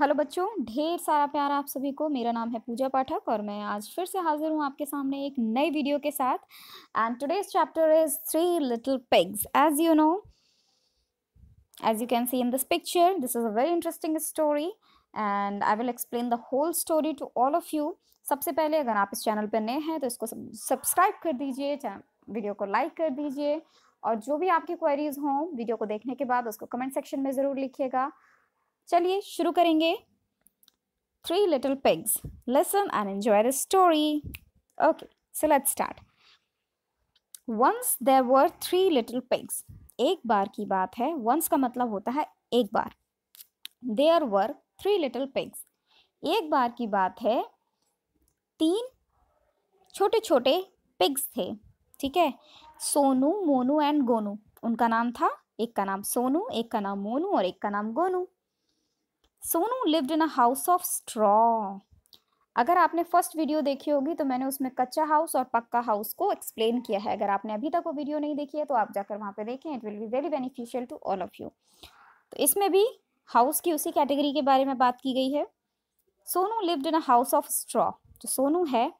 Hello बच्चों ढेर सारा प्यार आप सभी को मेरा नाम है पूजा पाठक और मैं आज फिर से हाजिर हूँ आपके सामने एक नई वीडियो के साथ and today's chapter is three little pigs as you know as you can see in this picture this is a very interesting story and I will explain the whole story to all of you सबसे पहले अगर आप इस channel पर नए हैं तो इसको सब्सक्राइब कर दीजिए वीडियो को लाइक कर दीजिए और जो भी आपकी क्वेरीज हों वीडियो को देखने के बाद उसको कमेंट सेक्शन में ज़रूर लिखिएगा चलिए शुरू करेंगे three little pigs listen and enjoy the story okay so let's start once there were three little pigs एक बार की बात है वंस का मतलब होता है एक बार there were three little pigs एक बार की बात है तीन छोटे छोटे पिग्स थे ठीक है सोनू मोनू एंड गोनू उनका नाम था एक का नाम सोनू एक का नाम मोनू और एक का नाम Gonu Sonu lived in a house of straw अगर आपने फर्स्ट वीडियो देखी होगी तो मैंने उसमें कच्चा हाउस और पक्का हाउस को एक्सप्लेन किया है अगर आपने अभी तक वो वीडियो नहीं देखी है तो आप जाकर वहाँ पे देखें it will be very beneficial to all of you तो इसमें भी हाउस की उसी कैटेगरी के बारे में बात की गई है Sonu lived in a house of straw जो सोनू है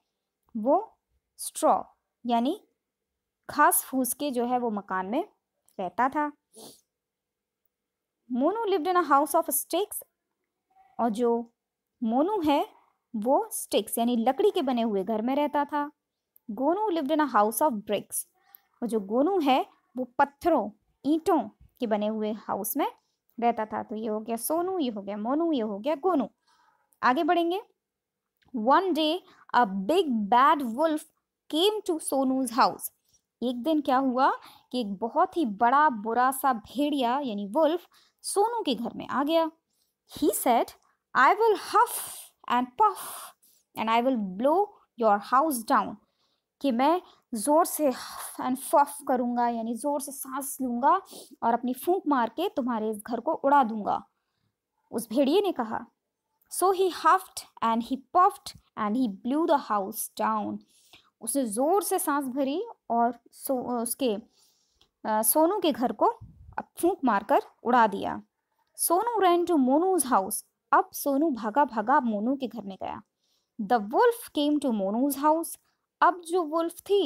वो स्ट्रॉ यानी घास फूस के जो है वो मकान में रहता था Monu lived in a house of sticks और जो मोनू है वो स्टिक्स यानी लकड़ी के बने हुए घर में रहता था Gonu lived in a house of bricks और जो गोनू है वो पत्थरों ईंटों के बने हुए हाउस में रहता था तो ये हो गया सोनू ये हो गया मोनू ये हो गया गोनू आगे बढ़ेंगे one day a big bad wolf came to Sonu's house एक दिन क्या हुआ कि एक बहुत ही बड़ा बुरा सा भेड़िया यानी वुल्फ सोनू के घर में आ गया he said I will huff and puff and I will blow your house down कि मैं ज़ोर से हफ एंड फफ करूँगा यानी ज़ोर से सांस लूँगा और अपनी फूंक मार के तुम्हारे इस घर को उड़ा दूंगा उस भेड़िए ने कहा so he huffed and he puffed and he blew the house down उसने ज़ोर से सांस भरी और सो उसके आ, सोनू के घर को फूंक मारकर उड़ा दिया Sonu ran to Monu's house अब सोनू भागा भागा मोनू के घर में गया the wolf came to Monu's house अब जो वुल्फ थी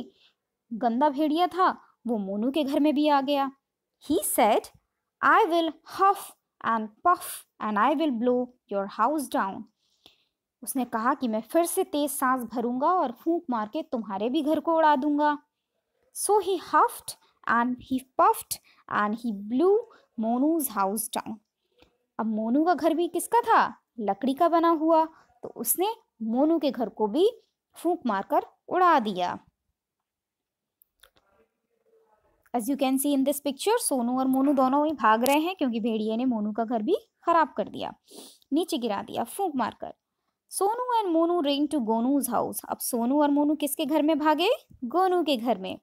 गंदा भेड़िया था वो मोनू के घर में भी आ गया he said I will huff and puff and I will blow your house down उसने कहा कि मैं फिर से तेज सांस भरूंगा और फूंक मार के तुम्हारे भी घर को उड़ा दूंगा so he huffed and he puffed and he blew Monu's house down अब मोनू का घर भी किसका था लकड़ी का बना हुआ तो उसने मोनू के घर को भी फूंक मारकर उड़ा दिया as you can see in this picture Sonu और मोनू दोनों ही भाग रहे हैं क्योंकि भेड़िए ने मोनू का घर भी खराब कर दिया नीचे गिरा दिया फूंक मारकर Sonu and Monu ran to Gonu's house अब सोनू और मोनू किसके घर में भागे गोनू के घर में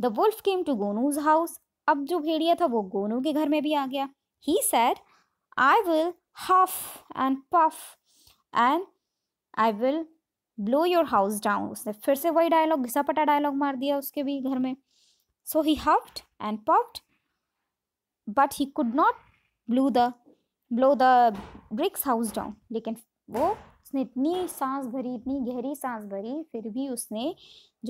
the wolf came to Gonu's house अब जो भेड़िया था वो गोनू के घर में भी आ गया he said I will huff and puff and I will blow your house down उसने फिर से वही डायलॉग घिसा पटा डायलॉग मार दिया उसके भी घर में So he huffed and puffed, but he could not blow the blow the bricks house down. लेकिन वो उसने इतनी सांस भरी इतनी गहरी सांस भरी फिर भी उसने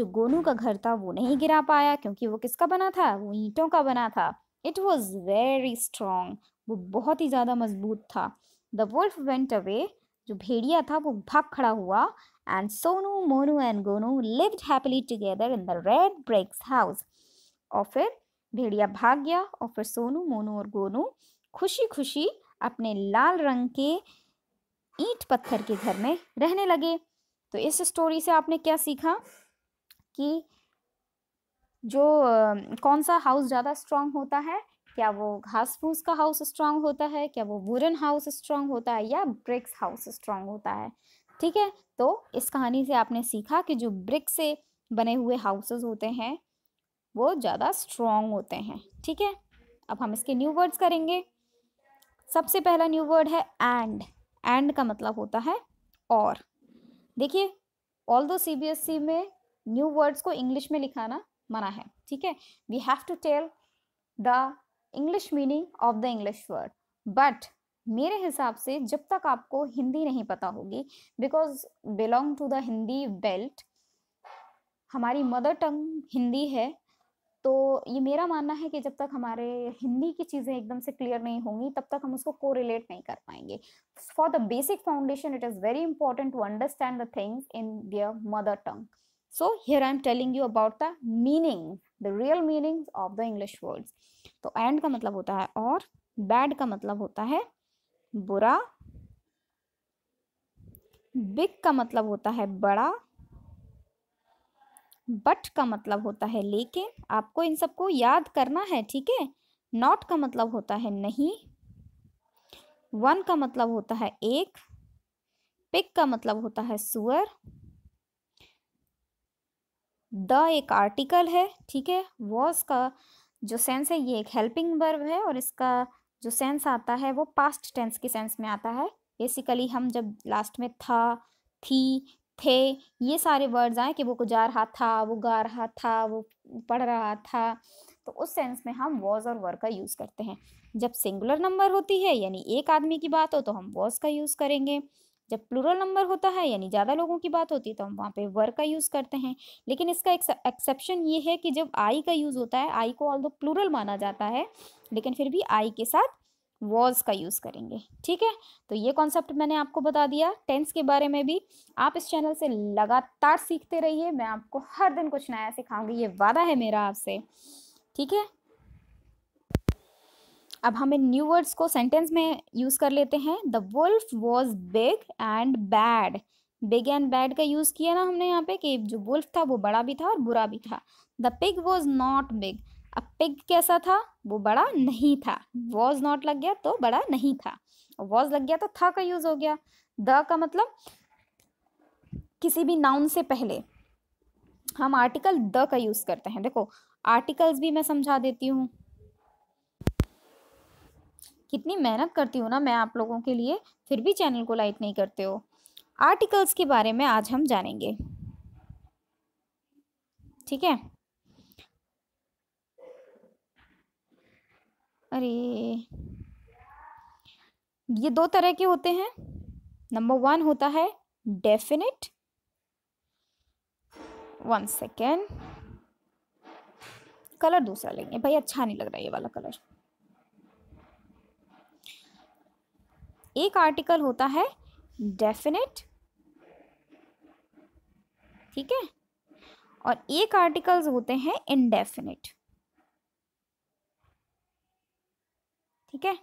जो गोनू का घर था वो नहीं गिरा पाया क्योंकि वो किसका बना था वो ईंटों का बना था इट वॉज़ वेरी स्ट्रॉन्ग वो बहुत ही ज़्यादा मजबूत था द वुल्फ वेंट अवे जो भेड़िया था वो भाग खड़ा हुआ and Sonu Monu and Gonu lived happily together in the red bricks house और फिर भेड़िया भाग गया और फिर सोनू मोनू और गोनू खुशी खुशी अपने लाल रंग के ईंट पत्थर के घर में रहने लगे तो इस स्टोरी से आपने क्या सीखा कि जो कौन सा हाउस ज़्यादा स्ट्रांग होता है क्या वो घास फूस का हाउस स्ट्रांग होता है क्या वो वुरन हाउस स्ट्रांग होता है या ब्रिक्स हाउस स्ट्रांग होता है ठीक है तो इस कहानी से आपने सीखा कि जो ब्रिक्स से बने हुए हाउसेस होते हैं वो ज़्यादा स्ट्रांग होते हैं ठीक है अब हम इसके न्यू वर्ड्स करेंगे सबसे पहला न्यू वर्ड है एंड एंड का मतलब होता है और देखिए ऑल दो सी में न्यू वर्ड्स को इंग्लिश में लिखाना मना है ठीक है we have to tell the English meaning of the English word but मेरे हिसाब से जब तक आपको हिंदी नहीं पता होगी because belong to the Hindi belt हमारी मदर टंग हिंदी है तो ये मेरा मानना है कि जब तक हमारे हिंदी की चीज़ें एकदम से क्लियर नहीं होंगी तब तक हम उसको को रिलेट नहीं कर पाएंगे for the basic foundation it is very important to understand the things in their mother tongue so here i am telling you about the meaning the real meaning of the english words तो and का मतलब होता है और bad का मतलब होता है बुरा बिग का मतलब होता है बड़ा बट का मतलब होता है लेकिन आपको इन सबको याद करना है ठीक है नॉट का मतलब होता है नहीं वन का मतलब होता है एक पिक का मतलब होता है सुअर द एक आर्टिकल है ठीक है वॉज का जो सेंस है ये एक हेल्पिंग वर्ब है और इसका जो सेंस आता है वो पास्ट टेंस के सेंस में आता है बेसिकली हम जब लास्ट में था थी थे ये सारे वर्ड्स आए कि वो जा रहा था वो गा रहा था वो पढ़ रहा था तो उस सेंस में हम वॉज और वर का यूज़ करते हैं जब सिंगुलर नंबर होती है यानी एक आदमी की बात हो तो हम वॉज का यूज़ करेंगे जब प्लूरल नंबर होता है यानी ज़्यादा लोगों की बात होती है तो हम वहाँ पे वर का यूज़ करते हैं लेकिन इसका एक्सेप्शन ये है कि जब आई का यूज़ होता है आई को ऑल दो प्लूरल माना जाता है लेकिन फिर भी आई के साथ वॉज का यूज़ करेंगे ठीक है तो ये कॉन्सेप्ट मैंने आपको बता दिया टेंस के बारे में भी आप इस चैनल से लगातार सीखते रहिए मैं आपको हर दिन कुछ नया सिखाऊंगी ये वादा है मेरा आपसे ठीक है अब हम इन न्यू वर्ड्स को सेंटेंस में यूज़ कर लेते हैं the wolf was big and bad big and bad का यूज़ किया ना हमने यहाँ पे कि जो वुल्फ था वो बड़ा भी था और बुरा भी था the pig was not big अब पिग कैसा था वो बड़ा नहीं था वॉज नॉट लग गया तो बड़ा नहीं था वॉज लग गया तो था का यूज़ हो गया द का मतलब किसी भी नाउन से पहले हम आर्टिकल द का यूज़ करते हैं देखो आर्टिकल्स भी मैं समझा देती हूँ कितनी मेहनत करती हूँ ना मैं आप लोगों के लिए फिर भी चैनल को लाइक नहीं करते हो आर्टिकल्स के बारे में आज हम जानेंगे ठीक है अरे ये दो तरह के होते हैं नंबर वन होता है डेफिनेट वन सेकेंड कलर दूसरा लेंगे भाई अच्छा नहीं लग रहा ये वाला कलर एक आर्टिकल होता है डेफिनेट ठीक है और एक आर्टिकल्स होते हैं इनडेफिनेट ठीक है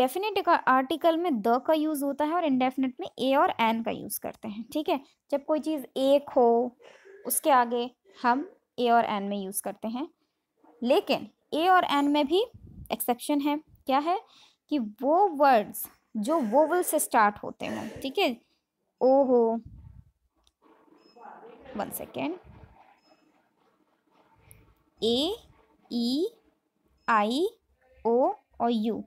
डेफिनेट आर्टिकल में द का यूज़ होता है और इनडेफिनेट में ए और एन का यूज़ करते हैं ठीक है जब कोई चीज़ एक हो उसके आगे हम ए और एन में यूज़ करते हैं लेकिन ए और एन में भी एक्सेप्शन है क्या है कि वो वर्ड्स जो वोवल से स्टार्ट होते हैं ठीक है ओ हो वन सेकेंड ए ई आई ओ और यू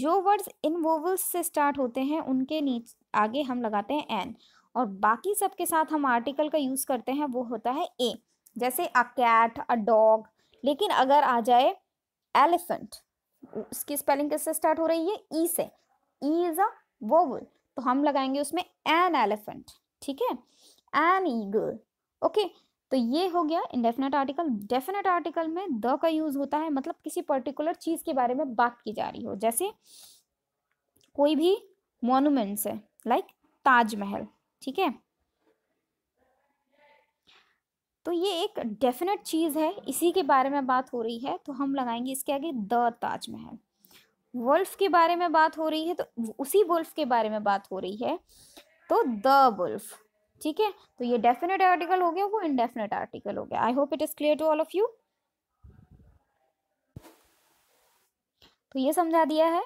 जो वर्ड्स इन वोवल्स से स्टार्ट होते हैं उनके नीचे आगे हम लगाते हैं एन और बाकी सब के साथ हम आर्टिकल का यूज़ करते हैं वो होता है ए जैसे अ कैट अ डॉग लेकिन अगर आ जाए एलिफेंट उसकी स्पेलिंग किससे स्टार्ट हो रही है ई e से ई इज अ वोवल तो हम लगाएंगे उसमें एन एलिफेंट ठीक है एन ईगल ओके तो ये हो गया इंडेफिनेट आर्टिकल डेफिनेट आर्टिकल में द का यूज होता है मतलब किसी पर्टिकुलर चीज के बारे में बात की जा रही हो जैसे कोई भी मोनूमेंट्स है लाइक ताजमहल ठीक है तो ये एक डेफिनेट चीज़ है इसी के बारे में बात हो रही है तो हम लगाएंगे इसके आगे द ताजमहल वुल्फ के बारे में बात हो रही है तो उसी वुल्फ के बारे में बात हो रही है तो द वुल्फ ठीक है तो ये डेफिनेट आर्टिकल हो गया वो इनडेफिनेट आर्टिकल हो गया I hope it is clear to all of you तो ये समझा दिया है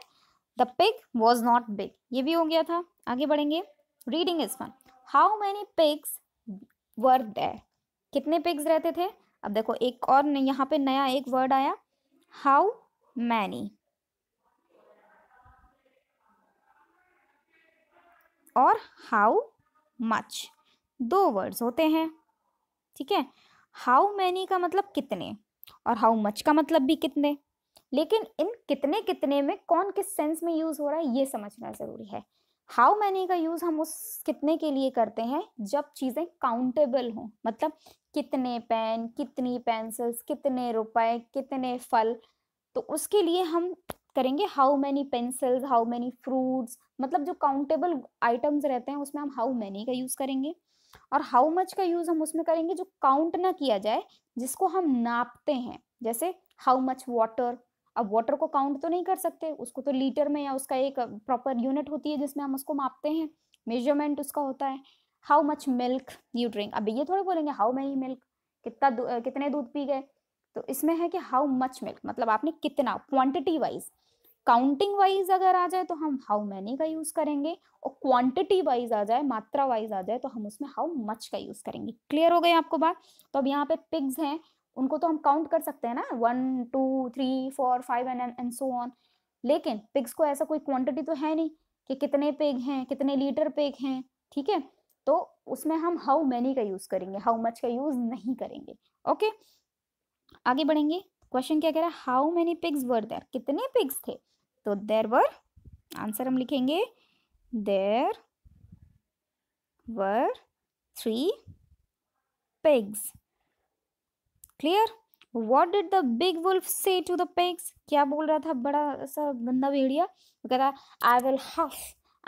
the pig was not big ये भी हो गया था आगे बढ़ेंगे reading is fun how many pigs work there कितने पिग्स रहते थे अब देखो एक और यहाँ पे नया एक वर्ड आया हाउ मैनी और हाउ मच दो वर्ड्स होते हैं ठीक है हाउ मैनी का मतलब कितने और हाउ मच का मतलब भी कितने लेकिन इन कितने कितने में कौन किस सेंस में यूज़ हो रहा है ये समझना ज़रूरी है हाउ मैनी का यूज़ हम उस कितने के लिए करते हैं जब चीज़ें काउंटेबल हों मतलब कितने पेन कितनी पेंसिल्स कितने रुपए कितने फल तो उसके लिए हम करेंगे how many pencils how many fruits मतलब जो काउंटेबल आइटम्स रहते हैं उसमें हम हाउ मैनी का यूज़ करेंगे और हाउ मच का यूज़ हम उसमें करेंगे जो काउंट ना किया जाए जिसको हम नापते हैं जैसे हाउ मच वाटर अब वाटर को काउंट तो नहीं कर सकते उसको तो लीटर में या उसका एक प्रॉपर यूनिट होती है जिसमें हम उसको मापते हैं मेजरमेंट उसका होता है how much milk you drink अब ये थोड़े बोलेंगे हाउ मैनी मिल्क कितना कितने दूध पी गए तो इसमें है कि हाउ मच मिल्क मतलब आपने कितना क्वांटिटी वाइज काउंटिंग वाइज अगर आ जाए तो हम हाउ मैनी का यूज करेंगे और क्वांटिटी वाइज आ जाए मात्रा वाइज आ जाए तो हम उसमें हाउ मच का यूज करेंगे क्लियर हो गई आपको बात तो अब यहाँ पे पिग्स हैं उनको तो हम काउंट कर सकते हैं ना one two three four five and and so on लेकिन पिग्स को ऐसा कोई क्वांटिटी तो है नहीं कि कितने पिग हैं कितने लीटर पेग हैं ठीक है तो उसमें हम हाउ मैनी का यूज करेंगे हाउ मच का यूज नहीं करेंगे ओके आगे बढ़ेंगे क्वेश्चन क्या कह रहा है how many pigs were there कितने पिग्स थे तो देर वर आंसर हम लिखेंगे there were three pigs clear what did the big wolf say to the pigs क्या बोल रहा था बड़ा सा गंदा भेड़िया वो कहता I will huff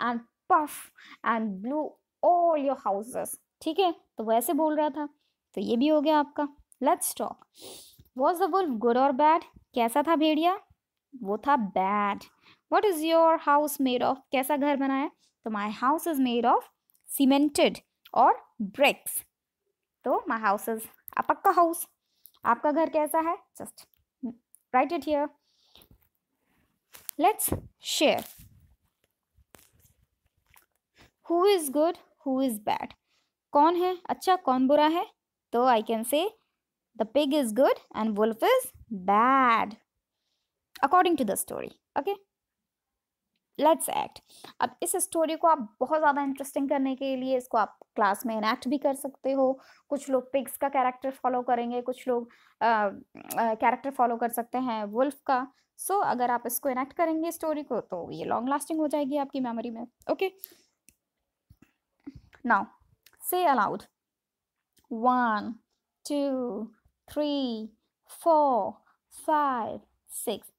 and puff and blow all your houses ठीक है तो वैसे बोल रहा था तो ये भी हो गया आपका let's talk was the wolf good और बैड कैसा था भेड़िया वो था bad what is your house made of कैसा घर बनाया तो my house is made of cemented और ब्रिक्स तो माई हाउस इज़ अ पक्का हाउस आपका घर कैसा है just write it here let's share who is good who is bad कौन है अच्छा कौन बुरा है तो I can say the pig is good and wolf is bad according to the story okay let's act अब इस स्टोरी को आप बहुत ज़्यादा इंटरेस्टिंग करने के लिए इसको आप क्लास में इनैक्ट भी कर सकते हो कुछ लोग पिग्स का कैरेक्टर फॉलो करेंगे कुछ लोग कैरेक्टर फॉलो कर सकते हैं वुल्फ का सो so, अगर आप इसको इनैक्ट करेंगे स्टोरी को तो ये लॉन्ग लास्टिंग हो जाएगी आपकी मेमोरी में okay now say aloud one two three four five six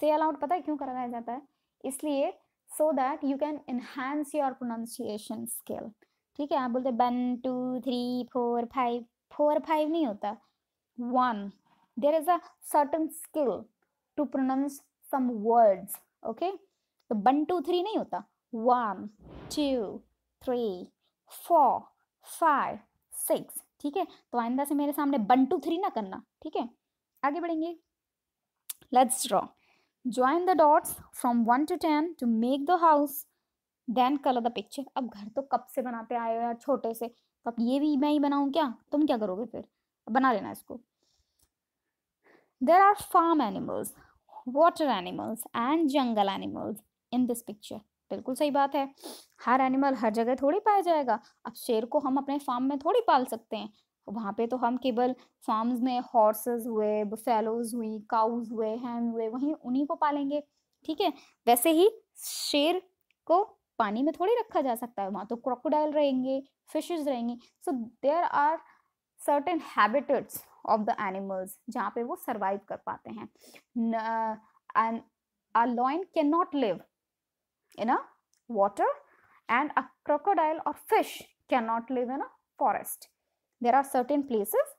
say aloud पता है क्यों कराया जाता है इसलिए so that you can enhance your pronunciation skill ठीक है आप बोलते one two three four five four five नहीं होता one there is a certain skill to pronounce some words okay तो वन टू थ्री नहीं होता one two three four five six ठीक है तो आइंदा से मेरे सामने वन टू थ्री ना करना ठीक है आगे बढ़ेंगे let's draw join the dots from one to ten to make the house then colour the picture अब घर तो कब से बनाते आए हो यार छोटे से तो अब ये भी मैं ही बनाऊँ क्या तुम क्या करोगे फिर बना लेना इसको there are farm animals water animals and jungle animals in this picture बिल्कुल सही बात है हर एनिमल हर जगह थोड़ी पाया जाएगा अब शेर को हम अपने फार्म में थोड़ी पाल सकते हैं वहाँ पे तो हम केवल फार्म्स में हॉर्सेस हुए बफेलोज हुई काउज हुए हैं हुए वहीं उन्हीं को पालेंगे ठीक है वैसे ही शेर को पानी में थोड़ी रखा जा सकता है वहाँ तो क्रोकोडाइल रहेंगे फिशेज रहेंगे so there are certain habitats of the animals जहाँ पे वो सर्वाइव कर पाते हैं and lion can not live in a water and a crocodile or fish cannot live in a forest. There are certain places.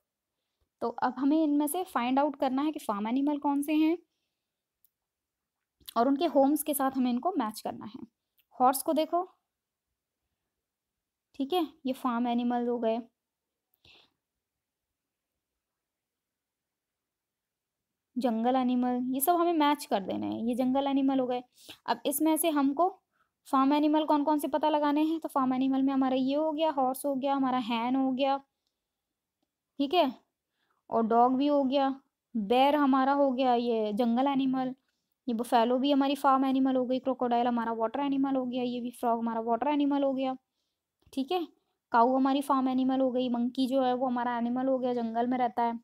तो अब हमें इनमें से फाइंड आउट करना है कि फार्म एनिमल कौन से हैं और उनके होम्स के साथ हमें इनको मैच करना है हॉर्स को देखो ठीक है ये फार्म एनिमल हो गए जंगल एनिमल ये सब हमें मैच कर देने हैं ये जंगल एनिमल हो गए अब इसमें से हमको फार्म एनिमल कौन कौन से पता लगाने हैं तो फार्म एनिमल में हमारा ये हो गया हॉर्स हो गया हमारा हैन हो गया ठीक है और डॉग भी हो गया बैर हमारा हो गया ये जंगल एनिमल ये बुफेलो भी हमारी फार्म एनिमल हो गई क्रोकोडाइल हमारा वाटर एनिमल हो गया ये भी फ्रॉग हमारा वाटर एनिमल हो गया ठीक है काऊ हमारी फार्म एनिमल हो गई मंकी जो है वो हमारा एनिमल हो गया जंगल में रहता है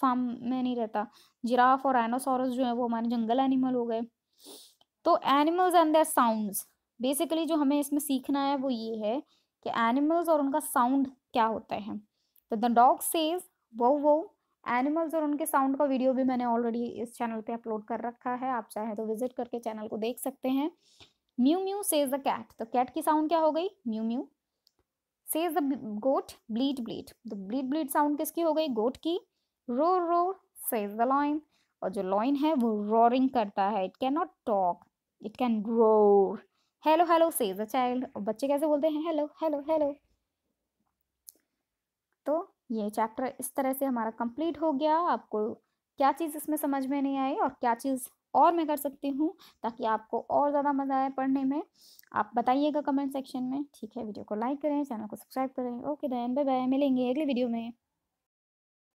फार्म में नहीं रहता जिराफ और एनोसॉरस जो है वो हमारे जंगल एनिमल हो गए तो animals and their sounds basically जो हमें इसमें सीखना है वो ये है कि एनिमल्स और उनका साउंड क्या होता है तो द डॉग सेज वो वो एनिमल्स और उनके साउंड का वीडियो भी मैंने ऑलरेडी इस चैनल पे अपलोड कर रखा है आप चाहे तो विजिट करके चैनल को देख सकते हैं mew mew says the cat तो कैट की साउंड क्या हो गई mew mew says the goat bleat bleat तो ब्लीट ब्लीट साउंड किसकी हो गई गोट की roar roar says the lion और जो लॉइन है वो रोरिंग करता है it can not talk it can roar hello hello says the child और बच्चे कैसे बोलते हैं हेलो हेलो हेलो तो ये चैप्टर इस तरह से हमारा कंप्लीट हो गया आपको क्या चीज़ इसमें समझ में नहीं आई और क्या चीज़ और मैं कर सकती हूँ ताकि आपको और ज़्यादा मज़ा आए पढ़ने में आप बताइएगा कमेंट सेक्शन में ठीक है वीडियो को लाइक करें चैनल को सब्सक्राइब करें ओके दैन बाय बाय मिलेंगे अगली वीडियो में